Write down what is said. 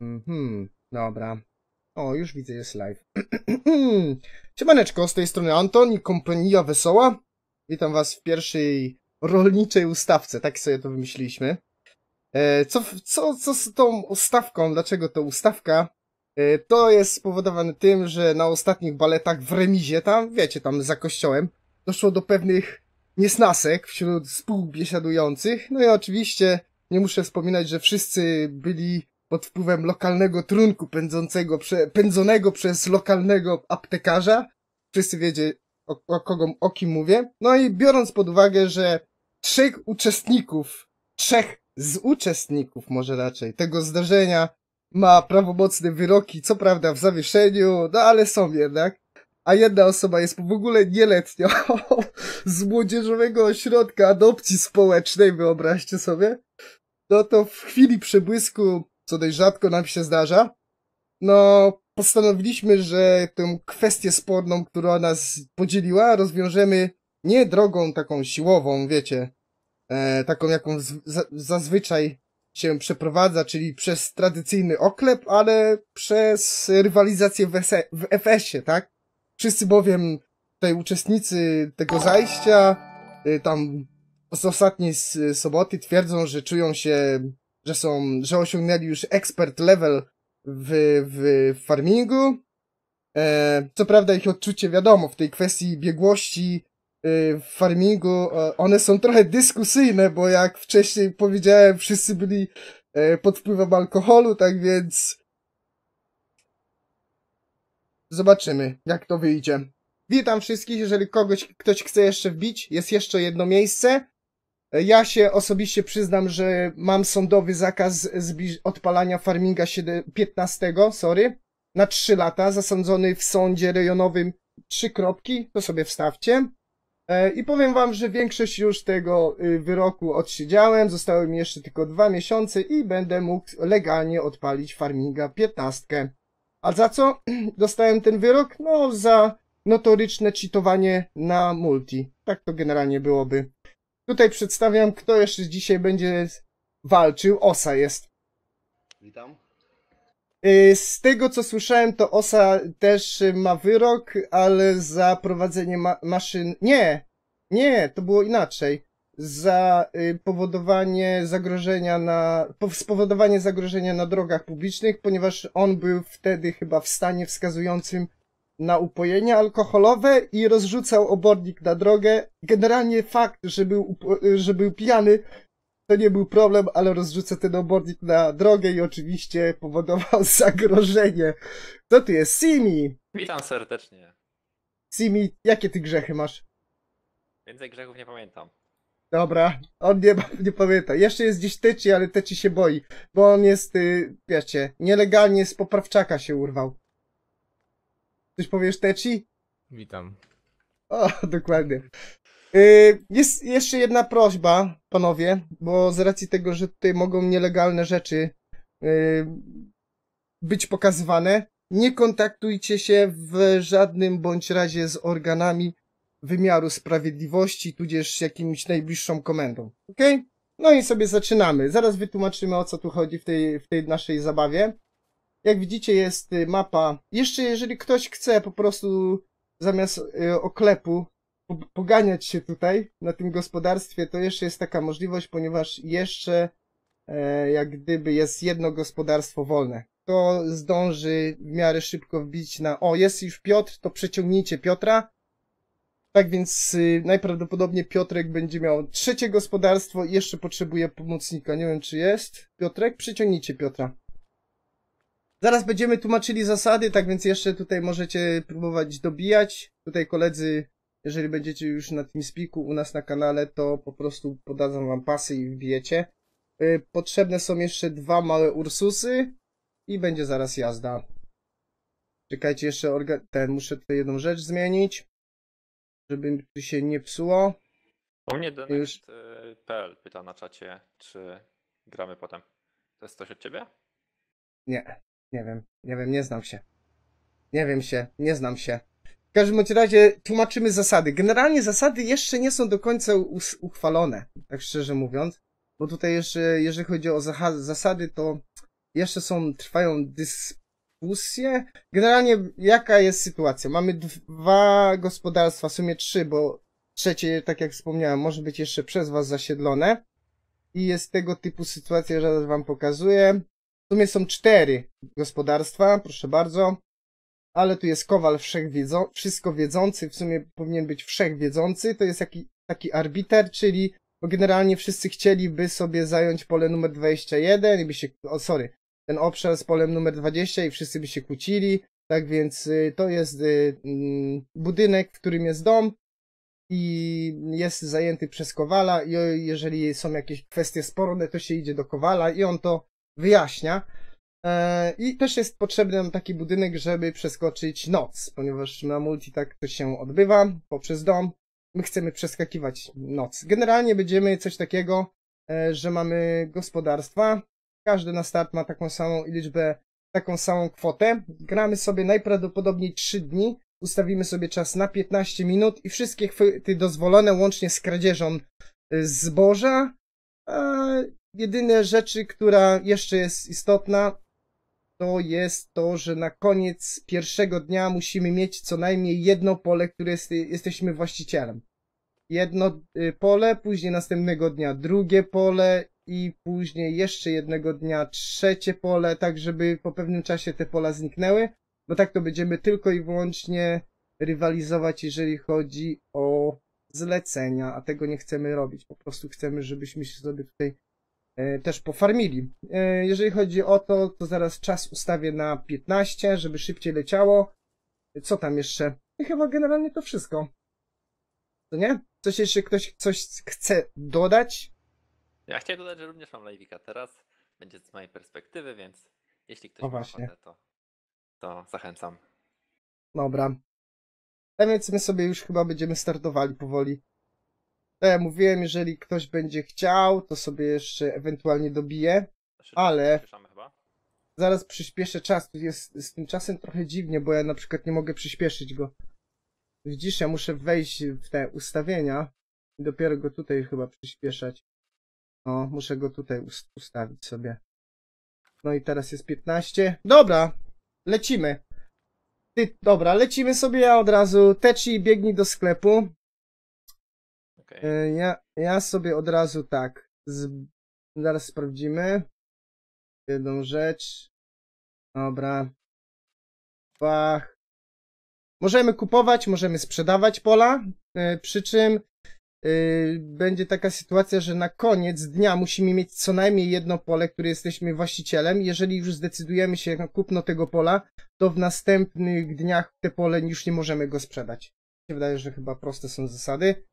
Mhm, dobra. O, już widzę, jest live. Siemaneczko, z tej strony Anton i Kompania Wesoła. Witam was w pierwszej rolniczej ustawce, tak sobie to wymyśliliśmy. E, co, co, co z tą ustawką, dlaczego to ustawka? E, to jest spowodowane tym, że na ostatnich baletach w remizie, tam wiecie, tam za kościołem, doszło do pewnych niesnasek wśród współbiesiadujących. No i oczywiście nie muszę wspominać, że wszyscy byli pod wpływem lokalnego trunku pędzącego, prze, pędzonego przez lokalnego aptekarza. Wszyscy wiecie, o, o, kogo, o kim mówię. No i biorąc pod uwagę, że trzech uczestników, trzech z uczestników może raczej tego zdarzenia ma prawomocne wyroki, co prawda w zawieszeniu, no ale są jednak. A jedna osoba jest w ogóle nieletnią z młodzieżowego ośrodka adopcji społecznej, wyobraźcie sobie. No to w chwili przebłysku co dość rzadko nam się zdarza, no postanowiliśmy, że tę kwestię sporną, która nas podzieliła, rozwiążemy nie drogą taką siłową, wiecie, e, taką jaką z, zazwyczaj się przeprowadza, czyli przez tradycyjny oklep, ale przez rywalizację w, e, w FS-ie, tak? Wszyscy bowiem tutaj uczestnicy tego zajścia, y, tam z ostatniej soboty twierdzą, że czują się że są, że osiągnęli już expert level w, w farmingu. E, co prawda ich odczucie wiadomo, w tej kwestii biegłości e, w farmingu, e, one są trochę dyskusyjne, bo jak wcześniej powiedziałem, wszyscy byli e, pod wpływem alkoholu, tak więc zobaczymy, jak to wyjdzie. Witam wszystkich, jeżeli kogoś, ktoś chce jeszcze wbić, jest jeszcze jedno miejsce. Ja się osobiście przyznam, że mam sądowy zakaz odpalania farminga 15, sorry, na 3 lata, zasądzony w sądzie rejonowym trzy kropki, to sobie wstawcie. E, I powiem wam, że większość już tego y, wyroku odsiedziałem, zostały mi jeszcze tylko dwa miesiące i będę mógł legalnie odpalić farminga 15. A za co dostałem ten wyrok? No za notoryczne cheatowanie na multi. Tak to generalnie byłoby. Tutaj przedstawiam, kto jeszcze dzisiaj będzie walczył. Osa jest. Witam. Y, z tego co słyszałem, to Osa też ma wyrok, ale za prowadzenie ma maszyn. Nie! Nie, to było inaczej. Za y, powodowanie zagrożenia na. spowodowanie zagrożenia na drogach publicznych, ponieważ on był wtedy chyba w stanie wskazującym na upojenia alkoholowe i rozrzucał obornik na drogę. Generalnie fakt, że był, że był pijany, to nie był problem, ale rozrzucę ten obornik na drogę i oczywiście powodował zagrożenie. Co ty jest? Simi! Witam serdecznie. Simi, jakie ty grzechy masz? Więcej grzechów nie pamiętam. Dobra, on nie, nie pamięta. Jeszcze jest gdzieś Teci, ale Teci się boi, bo on jest, y, wiecie, nielegalnie z poprawczaka się urwał. Coś powiesz, Teci? Witam. O, dokładnie. Y, jest jeszcze jedna prośba, panowie, bo z racji tego, że tutaj mogą nielegalne rzeczy y, być pokazywane, nie kontaktujcie się w żadnym bądź razie z organami wymiaru sprawiedliwości, tudzież jakimś najbliższą komendą. ok? No i sobie zaczynamy. Zaraz wytłumaczymy, o co tu chodzi w tej, w tej naszej zabawie. Jak widzicie jest y, mapa. Jeszcze jeżeli ktoś chce po prostu zamiast y, oklepu poganiać się tutaj na tym gospodarstwie, to jeszcze jest taka możliwość, ponieważ jeszcze e, jak gdyby jest jedno gospodarstwo wolne. To zdąży w miarę szybko wbić na o, jest już Piotr, to przeciągnijcie Piotra. Tak więc y, najprawdopodobniej Piotrek będzie miał trzecie gospodarstwo i jeszcze potrzebuje pomocnika. Nie wiem, czy jest. Piotrek, przyciągnijcie Piotra. Zaraz będziemy tłumaczyli zasady, tak więc jeszcze tutaj możecie próbować dobijać. Tutaj koledzy, jeżeli będziecie już na TeamSpeaku u nas na kanale, to po prostu podadzą wam pasy i wbijecie. Y, potrzebne są jeszcze dwa małe Ursusy i będzie zaraz jazda. Czekajcie jeszcze, ten, muszę tutaj jedną rzecz zmienić, żeby tu się nie psuło. U mnie już... Y, PL pyta na czacie, czy gramy potem. To jest coś od ciebie? Nie. Nie wiem, nie wiem, nie znam się. Nie wiem się, nie znam się. W każdym bądź razie tłumaczymy zasady. Generalnie zasady jeszcze nie są do końca uchwalone, tak szczerze mówiąc, bo tutaj jeszcze, jeżeli chodzi o zasady, to jeszcze są, trwają dyskusje. Generalnie jaka jest sytuacja? Mamy dwa gospodarstwa, w sumie trzy, bo trzecie, tak jak wspomniałem, może być jeszcze przez was zasiedlone. I jest tego typu sytuacja, że wam pokazuję. W sumie są cztery gospodarstwa, proszę bardzo. Ale tu jest kowal wszechwiedzo- wszystko wiedzący, w sumie powinien być wszechwiedzący. To jest taki, taki arbiter, czyli bo generalnie wszyscy chcieliby sobie zająć pole numer 21 i by się, o sorry, ten obszar z polem numer 20 i wszyscy by się kłócili. Tak więc y, to jest y, y, budynek, w którym jest dom i jest zajęty przez Kowala i jeżeli są jakieś kwestie sporne, to się idzie do Kowala i on to wyjaśnia. E, I też jest potrzebny nam taki budynek, żeby przeskoczyć noc, ponieważ na multi tak to się odbywa poprzez dom. My chcemy przeskakiwać noc. Generalnie będziemy coś takiego, e, że mamy gospodarstwa. Każdy na start ma taką samą liczbę, taką samą kwotę. Gramy sobie najprawdopodobniej 3 dni. Ustawimy sobie czas na 15 minut i wszystkie chwyty dozwolone łącznie z kradzieżą e, zboża Jedyne rzeczy, która jeszcze jest istotna, to jest to, że na koniec pierwszego dnia musimy mieć co najmniej jedno pole, które jest, jesteśmy właścicielem. Jedno y, pole, później następnego dnia drugie pole i później jeszcze jednego dnia trzecie pole, tak żeby po pewnym czasie te pola zniknęły, bo tak to będziemy tylko i wyłącznie rywalizować, jeżeli chodzi o zlecenia, a tego nie chcemy robić. Po prostu chcemy, żebyśmy się sobie tutaj E, też pofarmili. E, jeżeli chodzi o to, to zaraz czas ustawię na 15, żeby szybciej leciało. Co tam jeszcze? chyba generalnie to wszystko. To nie? Coś jeszcze ktoś coś chce dodać? Ja chciałem dodać, że również mam live'ika teraz. Będzie z mojej perspektywy, więc jeśli ktoś chce, ma ochotę, to, to zachęcam. Dobra. A tak więc my sobie już chyba będziemy startowali powoli. Tak jak mówiłem, jeżeli ktoś będzie chciał, to sobie jeszcze ewentualnie dobiję, ale zaraz przyspieszę czas. Tu jest z tym czasem trochę dziwnie, bo ja na przykład nie mogę przyspieszyć go. Widzisz, ja muszę wejść w te ustawienia i dopiero go tutaj chyba przyspieszać. O, muszę go tutaj ust- ustawić sobie. No i teraz jest 15. Dobra, lecimy. Ty, dobra, lecimy sobie, ja od razu. Teci biegnij do sklepu. Okay. E, ja, ja sobie od razu tak. Z... Zaraz sprawdzimy. Jedną rzecz. Dobra. Pach. Możemy kupować, możemy sprzedawać pola. E, przy czym e, będzie taka sytuacja, że na koniec dnia musimy mieć co najmniej jedno pole, które jesteśmy właścicielem. Jeżeli już zdecydujemy się na kupno tego pola, to w następnych dniach te pole już nie możemy go sprzedać. Się wydaje, że chyba proste są zasady.